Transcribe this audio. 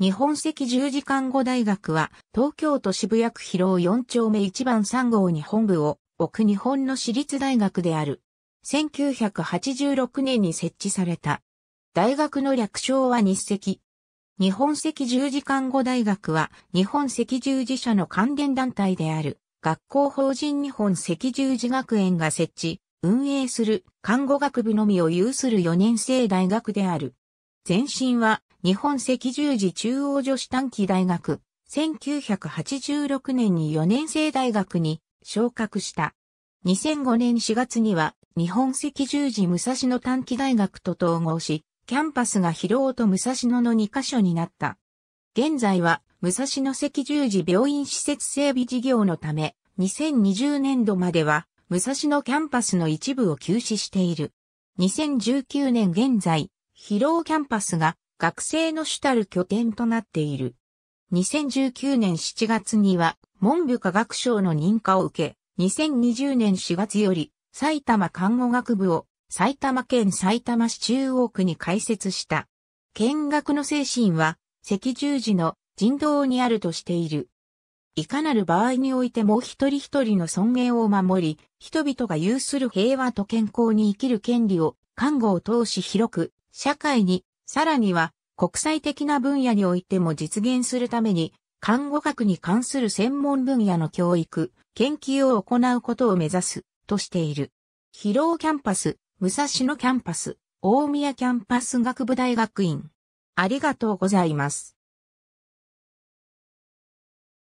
日本赤十字看護大学は、東京都渋谷区広尾4丁目1番3号に本部を置く日本の私立大学である。1986年に設置された。大学の略称は日赤。日本赤十字看護大学は、日本赤十字社の関連団体である、学校法人日本赤十字学園が設置、運営する看護学部のみを有する4年生大学である。前身は日本赤十字中央女子短期大学、1986年に4年生大学に昇格した。2005年4月には日本赤十字武蔵野短期大学と統合し、キャンパスが広尾と武蔵野の2カ所になった。現在は武蔵野赤十字病院施設整備事業のため、2020年度までは武蔵野キャンパスの一部を休止している。2019年現在、疲労キャンパスが学生の主たる拠点となっている。2019年7月には文部科学省の認可を受け、2020年4月より埼玉看護学部を埼玉県埼玉市中央区に開設した。見学の精神は赤十字の人道にあるとしている。いかなる場合においても一人一人の尊厳を守り、人々が有する平和と健康に生きる権利を看護を通し広く社会に、さらには国際的な分野においても実現するために、看護学に関する専門分野の教育、研究を行うことを目指す、としている。広尾キャンパス、武蔵野キャンパス、大宮キャンパス学部大学院。ありがとうございます。